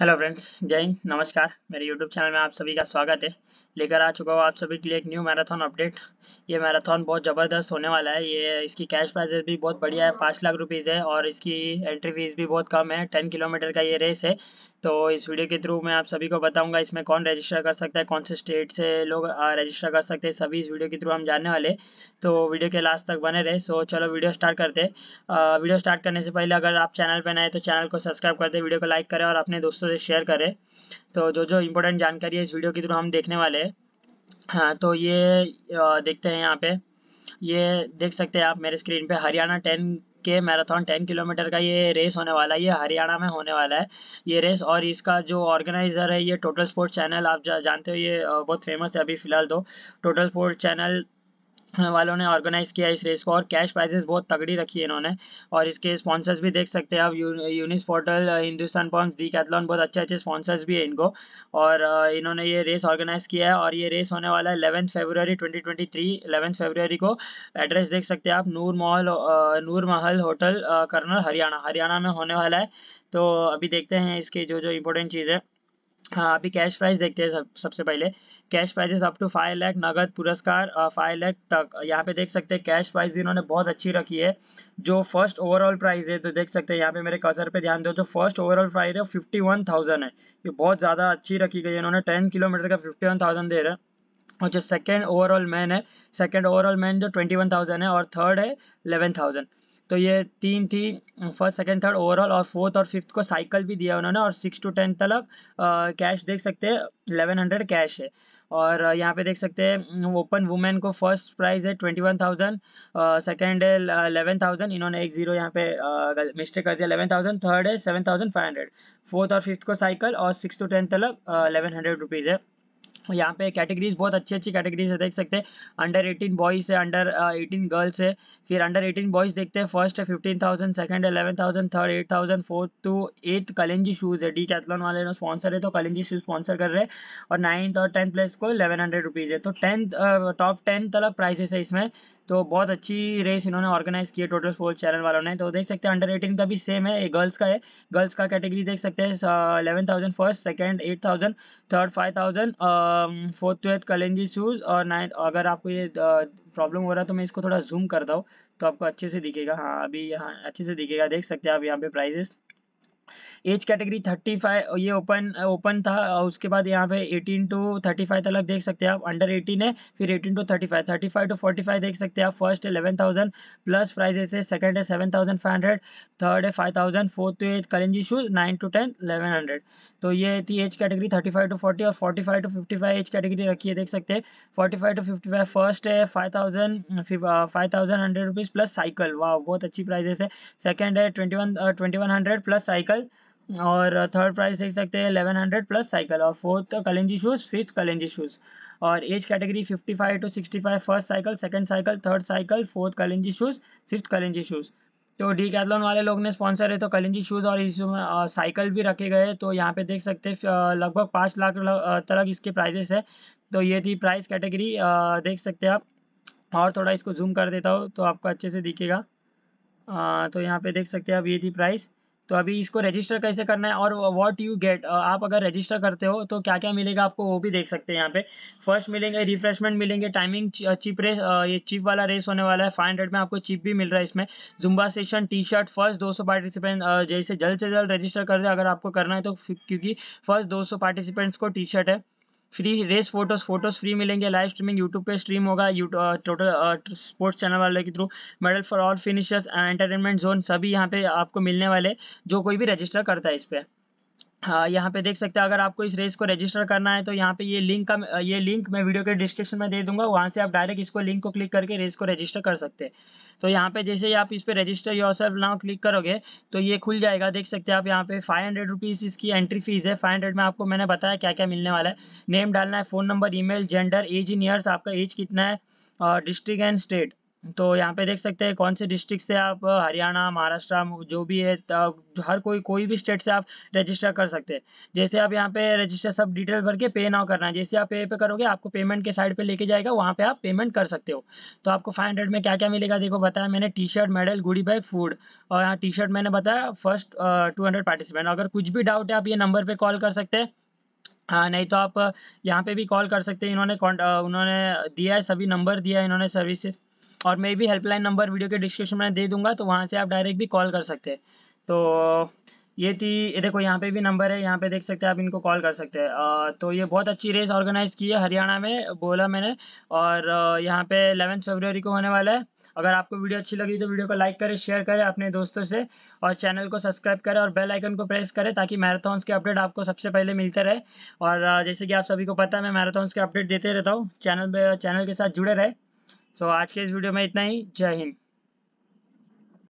hello friends जय हिंद नमस्कार मेरे यूट्यूब चैनल में आप सभी का स्वागत है लेकर आ चुका हूँ आप सभी के लिए एक न्यू मैराथन अपडेट ये मैराथन बहुत ज़बरदस्त होने वाला है ये इसकी कैश प्राइजेस भी बहुत बढ़िया है पाँच लाख रुपीज़ है और इसकी एंट्री फीस भी बहुत कम है टेन किलोमीटर का ये रेस है तो इस वीडियो के थ्रू मैं आप सभी को बताऊँगा इसमें कौन रजिस्टर कर सकता है कौन से स्टेट से लोग रजिस्टर कर सकते हैं सभी इस वीडियो के थ्रू हम जानने वाले तो वीडियो के लास्ट तक बने रहे सो चलो वीडियो स्टार्ट करते वीडियो स्टार्ट करने से पहले अगर आप चैनल पर नए तो चैनल को सब्सक्राइब करते वीडियो को लाइक करें और अपने दोस्तों दोस्तों से शेयर करें तो जो जो इम्पोर्टेंट जानकारी है इस वीडियो के थ्रू हम देखने वाले हैं हाँ तो ये देखते हैं यहाँ पे ये देख सकते हैं आप मेरे स्क्रीन पे हरियाणा टेन के मैराथन टेन किलोमीटर का ये रेस होने वाला है ये हरियाणा में होने वाला है ये रेस और इसका जो ऑर्गेनाइजर है ये टोटल स्पोर्ट्स चैनल आप जा, जानते हो ये बहुत फेमस है अभी फिलहाल तो टोटल स्पोर्ट्स चैनल वालों ने ऑर्गेनाइज किया इस रेस को और कैश प्राइजेस बहुत तगड़ी रखी है इन्होंने और इसके स्पॉन्सर्स भी देख सकते हैं आप यू, यूनिस पोर्टल हिंदुस्तान पॉन्स डी कैथलॉन बहुत अच्छे अच्छे स्पॉन्सर्स भी है इनको और uh, इन्होंने ये रेस ऑर्गेनाइज किया है और ये रेस होने वाला है eleventh February twenty twenty three को एड्रेस देख सकते हैं आप नूर मॉल नूर महल होटल कर्नल हरियाणा हरियाणा में होने वाला है तो अभी देखते हैं इसकी जो जो इम्पोर्टेंट चीज़ है हाँ अभी कैश प्राइस देखते हैं सब सबसे पहले cash prizes up to five lakh नगद पुरस्कार फाइव लैख तक यहाँ पे देख सकते हैं कैश प्राइज इन्होंने बहुत अच्छी रखी है जो फर्स्ट ओवरऑल प्राइस है तो देख सकते हैं यहाँ पे मेरे कसर पे ध्यान दो जो फर्स्ट ओवरऑल प्राइस है फिफ्टी वन थाउजेंड है ये बहुत ज़्यादा अच्छी रखी गई है इन्होंने टेन किलोमीटर का फिफ्टी वन थाउजेंड दे रहा है और जो सेकेंड ओवरऑल मैन है सेकेंड ओवरऑल मैन जो ट्वेंटी वन थाउजेंड है और थर्ड है इलेवन थाउजेंड तो ये तीन थी फर्स्ट सेकंड थर्ड ओवरऑल और फोर्थ और फिफ्थ को साइकिल भी दिया उन्होंने और सिक्स टू टेंथ तक कैश देख सकते हैं एलेवन हंड्रेड कैश है और यहाँ पे देख सकते हैं ओपन वुमेन को फर्स्ट प्राइज है ट्वेंटी वन थाउजेंड सेकेंड है इलेवन थाउजेंड इन्होंने एक जीरो यहाँ पे मिस्टेक कर दिया इलेवन थाउजेंड थर्ड है seven thousand five hundred fourth और फिफ्थ को साइकिल और सिक्स टू टेंथ तक इलेवन हंड्रेड रुपीज़ है यहाँ पे कैटेगरीज बहुत अच्छी अच्छी कैटेगरीज है देख सकते हैं अंडर 18 बॉयज़ है अंडर 18 गर्ल्स है फिर अंडर 18 बॉयज़ देखते हैं फर्स्ट है fifteen thousand second eleven thousand third eight thousand fourth to eight Kalenji shoes है डी कैथलॉन वाले ने स्पॉन्सर है तो कलेंजी शूज़ स्पॉन्सर कर रहे हैं और नाइन्थ और टेंथ प्लेस को इलेवन हंड्रेड रुपीज़ है तो टेंथ टॉप टेन तलब प्राइजेस है इसमें तो बहुत अच्छी रेस इन्होंने ऑर्गेनाइज की है टोटल फोर चैनल वालों ने तो देख सकते हैं अंडर एटीन का भी सेम है गर्ल्स का है गर्ल्स का कैटेगरी देख सकते हैं eleven thousand first second eight thousand third five thousand fourth twelfth Kalenji shoes और नाइन्थ अगर आपको ये प्रॉब्लम हो रहा है तो मैं इसको थोड़ा जूम करता हूँ तो आपको अच्छे से दिखेगा हाँ अभी यहाँ अच्छे से दिखेगा देख सकते हैं आप यहाँ पे प्राइजेस एज कैटेगरी 35 ये ओपन ओपन था उसके बाद यहाँ पे 18 टू 35 तक देख सकते हैं आप अंडर 18 है फिर 18 टू 35 35 टू 45 देख सकते हैं आप फर्स्ट है 11,000 प्लस प्राइजेस है सेकंड है 7,500 थर्ड है 5,000 फोर्थ है करेंजी शूज 9 टू 10 1100 तो ये थी एज कैटेगरी 35 टू 40 और 45 टू 55 एज कैटेगरी रखी है देख सकते हैं फाइव टू फाइव फर्स्ट है five thousand hundred rupees plus cycle वाह बहुत अच्छी प्राइजेस है सेकेंड है ट्वेंटी वन प्लस साइकिल और थर्ड प्राइस देख सकते हैं इलेवन हंड्रेड प्लस साइकिल और fourth Kalenji shoes fifth Kalenji shoes और age category 55 to sixty five first cycle second cycle third cycle fourth Kalenji shoes fifth Kalenji shoes तो Decathlon वाले लोग ने sponsor है तो कलेंजी शूज़ और इसमें साइकिल भी रखे गए तो यहाँ पे देख सकते हैं लगभग पाँच लाख तरह इसके प्राइजेस है तो ये थी प्राइस कैटेगरी देख सकते हैं आप और थोड़ा इसको जूम कर देता हूँ तो आपको अच्छे से दिखेगा तो यहाँ पे देख सकते हैं आप ये थी प्राइस तो अभी इसको रजिस्टर कैसे करना है और व्हाट यू गेट आप अगर रजिस्टर करते हो तो क्या क्या मिलेगा आपको वो भी देख सकते हैं यहाँ पे फर्स्ट मिलेंगे रिफ्रेशमेंट मिलेंगे टाइमिंग चिप रेस ये चिप वाला रेस होने वाला है फाइव हंड्रेड में आपको चिप भी मिल रहा है इसमें Zumba session T shirt first दो सौ पार्टिसिपेंट जैसे जल्द से जल्द रजिस्टर कर दे अगर आपको करना है तो क्योंकि फर्स्ट दो सौ पार्टिसिपेंट्स को टी शर्ट है free race photos photos free मिलेंगे लाइव स्ट्रीमिंग यूट्यूब पे स्ट्रीम होगा टोटल स्पोर्ट्स चैनल वाले के through medal for all finishers and entertainment zone सभी यहाँ पे आपको मिलने वाले जो कोई भी रजिस्टर करता है इस पर हाँ, यहाँ पे देख सकते हैं अगर आपको इस रेस को रजिस्टर करना है तो यहाँ पे ये लिंक का ये लिंक मैं वीडियो के डिस्क्रिप्शन में दे दूंगा वहाँ से आप डायरेक्ट इसको लिंक को क्लिक करके रेस को रजिस्टर कर सकते हैं तो यहाँ पे जैसे ही आप इस पर रजिस्टर योर नाउ क्लिक करोगे तो ये खुल जाएगा देख सकते हैं आप यहाँ पे फाइव हंड्रेड रुपीज़ इसकी एंट्री फीस है फाइव हंड्रेड में आपको मैंने बताया क्या क्या मिलने वाला है नेम डालना है फ़ोन नंबर ई जेंडर एज इन ईयर्स आपका एज कितना है और डिस्ट्रिक्ट एंड स्टेट तो यहाँ पे देख सकते हैं कौन से डिस्ट्रिक्ट से आप हरियाणा महाराष्ट्र जो भी है हर कोई कोई भी स्टेट से आप रजिस्टर कर सकते हैं जैसे आप यहाँ पे रजिस्टर सब डिटेल भर के पे नाउ करना है जैसे आप पे पे करोगे आपको पेमेंट के साइड पे लेके जाएगा वहाँ पे आप पेमेंट कर सकते हो तो आपको फाइव हंड्रेड में क्या क्या मिलेगा देखो बताया मैंने T shirt medal goodie bag food और यहाँ टी शर्ट मैंने बताया फर्स्ट टू हंड्रेड पार्टिसिपेंट अगर कुछ भी डाउट है आप ये नंबर पर कॉल कर सकते हैं हाँ नहीं तो आप यहाँ पे भी कॉल कर सकते हैं इन्होंने उन्होंने दिया है सभी नंबर दिया है इन्होंने सर्विसेज और मैं भी हेल्पलाइन नंबर वीडियो के डिस्क्रिप्शन में दे दूंगा तो वहाँ से आप डायरेक्ट भी कॉल कर सकते हैं तो ये थी ये देखो यहाँ पे भी नंबर है यहाँ पे देख सकते हैं आप इनको कॉल कर सकते हैं तो ये बहुत अच्छी रेस ऑर्गेनाइज की है हरियाणा में बोला मैंने और यहाँ पे एलेवेंथ फरवरी को होने वाला है अगर आपको वीडियो अच्छी लगी तो वीडियो को लाइक करें शेयर करें अपने दोस्तों से और चैनल को सब्सक्राइब करें और बेल आइकन को प्रेस करें ताकि मैराथन्स के अपडेट आपको सबसे पहले मिलते रहे और जैसे कि आप सभी को पता है मैं मैराथन्स के अपडेट देते रहता हूँ चैनल चैनल के साथ जुड़े रहे सो आज के इस वीडियो में इतना ही जय हिंद